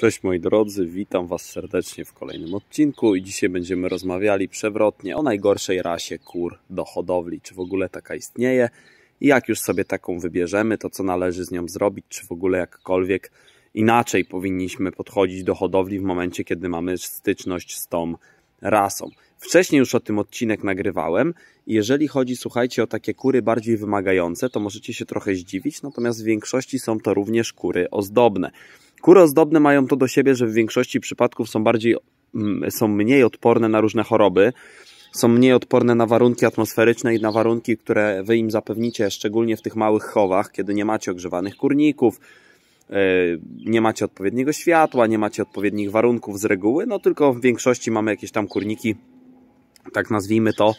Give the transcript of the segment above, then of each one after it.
Cześć moi drodzy, witam Was serdecznie w kolejnym odcinku i dzisiaj będziemy rozmawiali przewrotnie o najgorszej rasie kur do hodowli, czy w ogóle taka istnieje i jak już sobie taką wybierzemy, to co należy z nią zrobić, czy w ogóle jakkolwiek inaczej powinniśmy podchodzić do hodowli w momencie, kiedy mamy styczność z tą rasą. Wcześniej już o tym odcinek nagrywałem. Jeżeli chodzi, słuchajcie, o takie kury bardziej wymagające, to możecie się trochę zdziwić, natomiast w większości są to również kury ozdobne. Kury ozdobne mają to do siebie, że w większości przypadków są bardziej, mm, są mniej odporne na różne choroby, są mniej odporne na warunki atmosferyczne i na warunki, które wy im zapewnicie, szczególnie w tych małych chowach, kiedy nie macie ogrzewanych kurników, E, nie macie odpowiedniego światła, nie macie odpowiednich warunków z reguły, no tylko w większości mamy jakieś tam kurniki, tak nazwijmy to,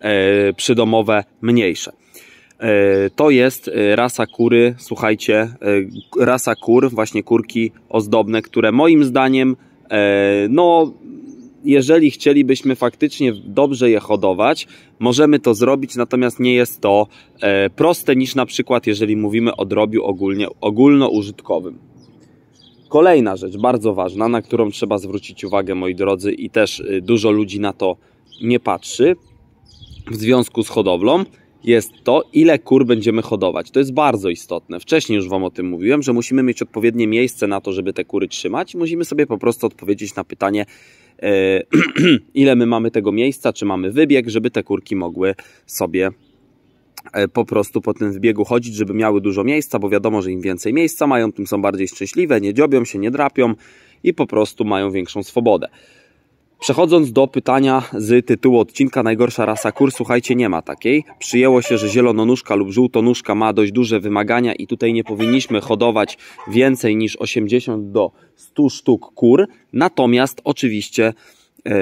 e, przydomowe mniejsze. E, to jest rasa kury, słuchajcie, rasa kur, właśnie kurki ozdobne, które moim zdaniem no jeżeli chcielibyśmy faktycznie dobrze je hodować, możemy to zrobić, natomiast nie jest to e, proste niż na przykład, jeżeli mówimy o drobiu ogólnie, ogólnoużytkowym. Kolejna rzecz bardzo ważna, na którą trzeba zwrócić uwagę, moi drodzy, i też y, dużo ludzi na to nie patrzy w związku z hodowlą, jest to, ile kur będziemy hodować. To jest bardzo istotne. Wcześniej już Wam o tym mówiłem, że musimy mieć odpowiednie miejsce na to, żeby te kury trzymać. Musimy sobie po prostu odpowiedzieć na pytanie, E, ile my mamy tego miejsca, czy mamy wybieg, żeby te kurki mogły sobie e, po prostu po tym wybiegu chodzić, żeby miały dużo miejsca, bo wiadomo, że im więcej miejsca mają, tym są bardziej szczęśliwe, nie dziobią się, nie drapią i po prostu mają większą swobodę. Przechodząc do pytania z tytułu odcinka Najgorsza rasa kur, słuchajcie, nie ma takiej. Przyjęło się, że zielononóżka lub żółtonóżka ma dość duże wymagania i tutaj nie powinniśmy hodować więcej niż 80 do 100 sztuk kur. Natomiast oczywiście e,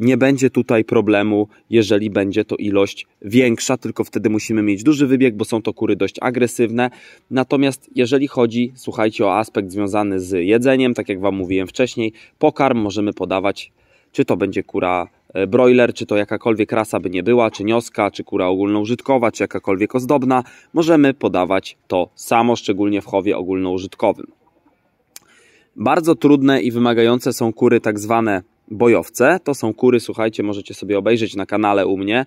nie będzie tutaj problemu, jeżeli będzie to ilość większa, tylko wtedy musimy mieć duży wybieg, bo są to kury dość agresywne. Natomiast jeżeli chodzi, słuchajcie, o aspekt związany z jedzeniem, tak jak Wam mówiłem wcześniej, pokarm możemy podawać czy to będzie kura e, broiler, czy to jakakolwiek rasa by nie była, czy nioska, czy kura ogólnoużytkowa, czy jakakolwiek ozdobna, możemy podawać to samo, szczególnie w chowie ogólnoużytkowym. Bardzo trudne i wymagające są kury tak zwane bojowce. To są kury, słuchajcie, możecie sobie obejrzeć na kanale u mnie,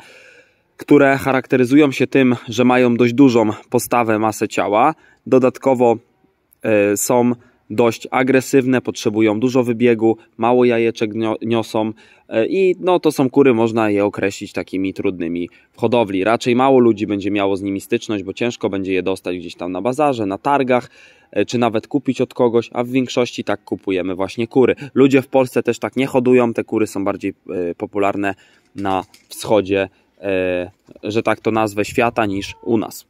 które charakteryzują się tym, że mają dość dużą postawę, masę ciała. Dodatkowo e, są dość agresywne, potrzebują dużo wybiegu, mało jajeczek niosą e, i no to są kury, można je określić takimi trudnymi w hodowli. Raczej mało ludzi będzie miało z nimi styczność, bo ciężko będzie je dostać gdzieś tam na bazarze, na targach, e, czy nawet kupić od kogoś, a w większości tak kupujemy właśnie kury. Ludzie w Polsce też tak nie hodują, te kury są bardziej e, popularne na wschodzie, że tak to nazwę świata niż u nas.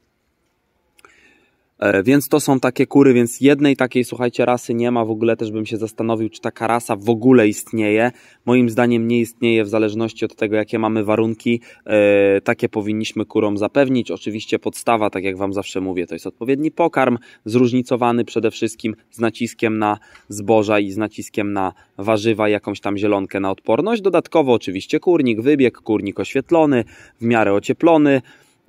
E, więc to są takie kury, więc jednej takiej, słuchajcie, rasy nie ma. W ogóle też bym się zastanowił, czy taka rasa w ogóle istnieje. Moim zdaniem nie istnieje w zależności od tego, jakie mamy warunki. E, takie powinniśmy kurom zapewnić. Oczywiście podstawa, tak jak Wam zawsze mówię, to jest odpowiedni pokarm, zróżnicowany przede wszystkim z naciskiem na zboża i z naciskiem na warzywa, jakąś tam zielonkę na odporność. Dodatkowo oczywiście kurnik, wybieg, kurnik oświetlony, w miarę ocieplony,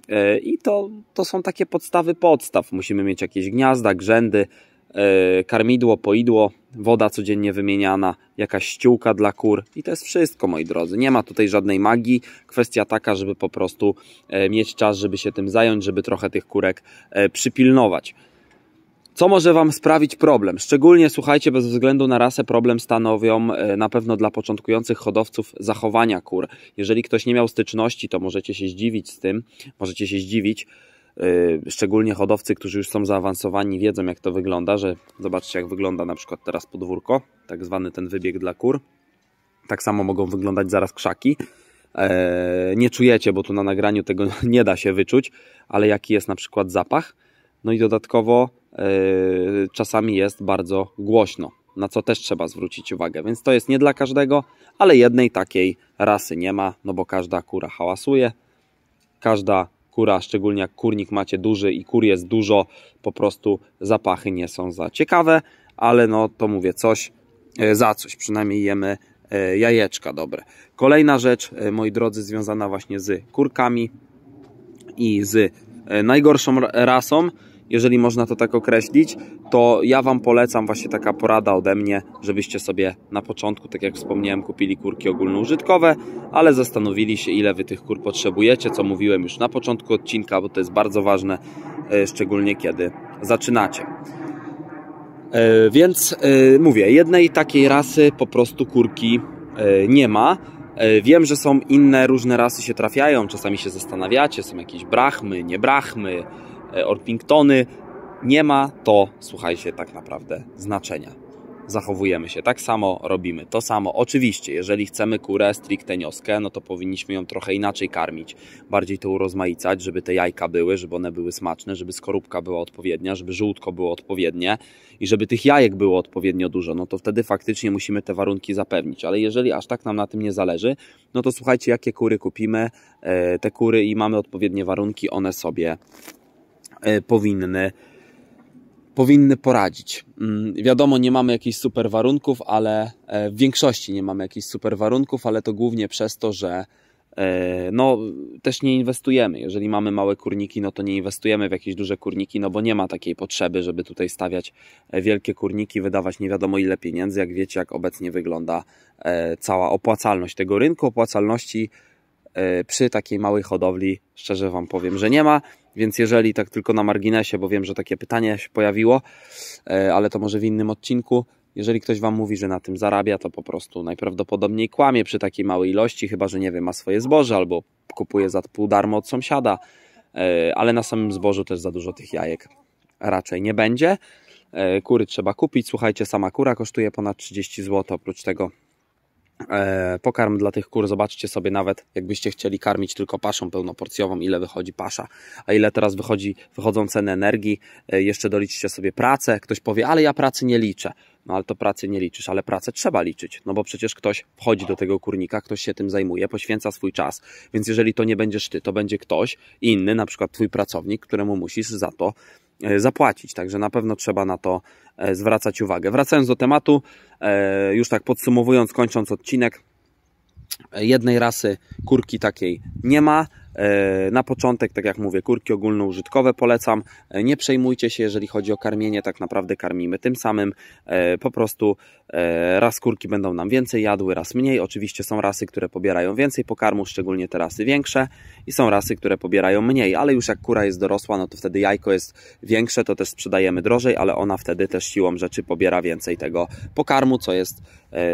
E, I to, to są takie podstawy podstaw. Musimy mieć jakieś gniazda, grzędy, e, karmidło, poidło, woda codziennie wymieniana, jakaś ściółka dla kur i to jest wszystko, moi drodzy. Nie ma tutaj żadnej magii. Kwestia taka, żeby po prostu e, mieć czas, żeby się tym zająć, żeby trochę tych kurek przypilnować. Co może Wam sprawić problem? Szczególnie, słuchajcie, bez względu na rasę problem stanowią e, na pewno dla początkujących hodowców zachowania kur. Jeżeli ktoś nie miał styczności, to możecie się zdziwić z tym, możecie się zdziwić, e, szczególnie hodowcy, którzy już są zaawansowani, wiedzą jak to wygląda, że zobaczcie jak wygląda na przykład teraz podwórko, tak zwany ten wybieg dla kur. Tak samo mogą wyglądać zaraz krzaki. E, nie czujecie, bo tu na nagraniu tego nie da się wyczuć, ale jaki jest na przykład zapach no i dodatkowo e, czasami jest bardzo głośno, na co też trzeba zwrócić uwagę. Więc to jest nie dla każdego, ale jednej takiej rasy nie ma, no bo każda kura hałasuje, każda kura, szczególnie jak kurnik macie duży i kur jest dużo, po prostu zapachy nie są za ciekawe, ale no to mówię coś e, za coś, przynajmniej jemy e, jajeczka dobre. Kolejna rzecz, moi drodzy, związana właśnie z kurkami i z najgorszą rasą, jeżeli można to tak określić, to ja Wam polecam właśnie taka porada ode mnie, żebyście sobie na początku, tak jak wspomniałem, kupili kurki ogólnoużytkowe, ale zastanowili się, ile Wy tych kur potrzebujecie, co mówiłem już na początku odcinka, bo to jest bardzo ważne, e, szczególnie kiedy zaczynacie. E, więc e, mówię, jednej takiej rasy po prostu kurki nie ma. Wiem, że są inne różne rasy się trafiają, czasami się zastanawiacie, są jakieś brachmy, brahmy. E, Orpingtony. Nie ma to, słuchajcie, tak naprawdę znaczenia. Zachowujemy się tak samo, robimy to samo. Oczywiście, jeżeli chcemy kurę stricte nioskę, no to powinniśmy ją trochę inaczej karmić, bardziej to urozmaicać, żeby te jajka były, żeby one były smaczne, żeby skorupka była odpowiednia, żeby żółtko było odpowiednie i żeby tych jajek było odpowiednio dużo. No to wtedy faktycznie musimy te warunki zapewnić. Ale jeżeli aż tak nam na tym nie zależy, no to słuchajcie, jakie kury kupimy, e, te kury i mamy odpowiednie warunki, one sobie E, powinny powinny poradzić. Mm, wiadomo, nie mamy jakichś super warunków, ale e, w większości nie mamy jakichś super warunków, ale to głównie przez to, że e, no, też nie inwestujemy. Jeżeli mamy małe kurniki, no to nie inwestujemy w jakieś duże kurniki, no bo nie ma takiej potrzeby, żeby tutaj stawiać wielkie kurniki, wydawać nie wiadomo ile pieniędzy. Jak wiecie, jak obecnie wygląda cała opłacalność tego rynku, opłacalności E, przy takiej małej hodowli szczerze Wam powiem, że nie ma. Więc jeżeli tak tylko na marginesie, bo wiem, że takie pytanie się pojawiło, e, ale to może w innym odcinku. Jeżeli ktoś Wam mówi, że na tym zarabia, to po prostu najprawdopodobniej kłamie przy takiej małej ilości, chyba że nie wiem, ma swoje zboże albo kupuje za pół darmo od sąsiada, e, ale na samym zbożu też za dużo tych jajek raczej nie będzie. Kury trzeba kupić. Słuchajcie, sama kura kosztuje ponad 30 zł. Oprócz tego E, pokarm dla tych kur. Zobaczcie sobie nawet, jakbyście chcieli karmić tylko paszą pełnoporcjową, ile wychodzi pasza, a ile teraz wychodzi, wychodzą ceny energii. E, jeszcze doliczcie sobie pracę. Ktoś powie, ale ja pracy nie liczę. No ale to pracy nie liczysz, ale pracę trzeba liczyć, no bo przecież ktoś wchodzi do tego kurnika, ktoś się tym zajmuje, poświęca swój czas, więc jeżeli to nie będziesz ty, to będzie ktoś inny, na przykład twój pracownik, któremu musisz za to e, zapłacić. Także na pewno trzeba na to e, zwracać uwagę. Wracając do tematu, e, już tak podsumowując, kończąc odcinek, jednej rasy kurki takiej nie ma. E, na początek, tak jak mówię, kurki ogólnoużytkowe polecam. E, nie przejmujcie się, jeżeli chodzi o karmienie, tak naprawdę karmimy tym samym. E, po prostu raz kurki będą nam więcej jadły, raz mniej. Oczywiście są rasy, które pobierają więcej pokarmu, szczególnie te rasy większe, i są rasy, które pobierają mniej, ale już jak kura jest dorosła, no to wtedy jajko jest większe, to też sprzedajemy drożej, ale ona wtedy też siłą rzeczy pobiera więcej tego pokarmu, co jest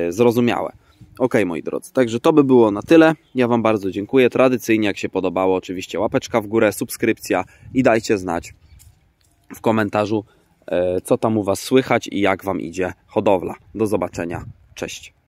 zrozumiałe. Ok, moi drodzy, także to by było na tyle. Ja Wam bardzo dziękuję. Tradycyjnie, jak się podobało, oczywiście łapeczka w górę, subskrypcja i dajcie znać w komentarzu, e, co tam u Was słychać i jak Wam idzie hodowla. Do zobaczenia. Cześć.